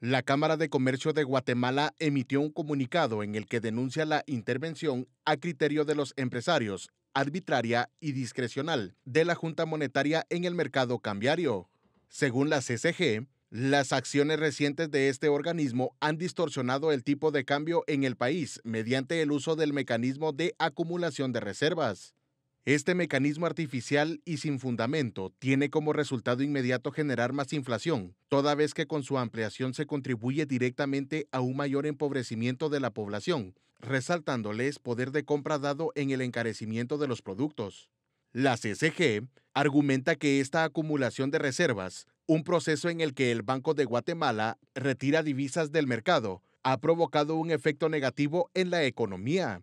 La Cámara de Comercio de Guatemala emitió un comunicado en el que denuncia la intervención a criterio de los empresarios, arbitraria y discrecional de la Junta Monetaria en el mercado cambiario. Según la CCG, las acciones recientes de este organismo han distorsionado el tipo de cambio en el país mediante el uso del mecanismo de acumulación de reservas. Este mecanismo artificial y sin fundamento tiene como resultado inmediato generar más inflación, toda vez que con su ampliación se contribuye directamente a un mayor empobrecimiento de la población, resaltándoles poder de compra dado en el encarecimiento de los productos. La CCG argumenta que esta acumulación de reservas, un proceso en el que el Banco de Guatemala retira divisas del mercado, ha provocado un efecto negativo en la economía,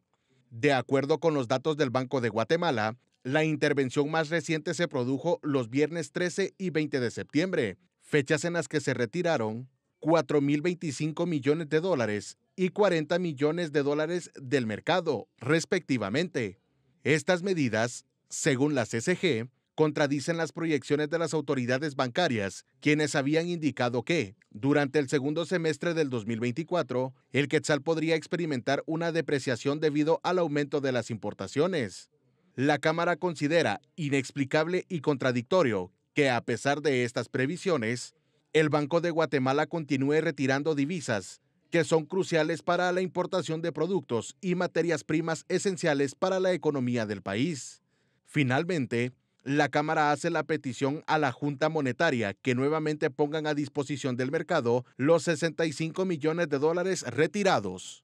de acuerdo con los datos del Banco de Guatemala, la intervención más reciente se produjo los viernes 13 y 20 de septiembre, fechas en las que se retiraron 4.025 millones de dólares y 40 millones de dólares del mercado, respectivamente. Estas medidas, según la CCG, contradicen las proyecciones de las autoridades bancarias, quienes habían indicado que, durante el segundo semestre del 2024, el quetzal podría experimentar una depreciación debido al aumento de las importaciones. La Cámara considera inexplicable y contradictorio que, a pesar de estas previsiones, el Banco de Guatemala continúe retirando divisas que son cruciales para la importación de productos y materias primas esenciales para la economía del país. Finalmente, la Cámara hace la petición a la Junta Monetaria que nuevamente pongan a disposición del mercado los 65 millones de dólares retirados.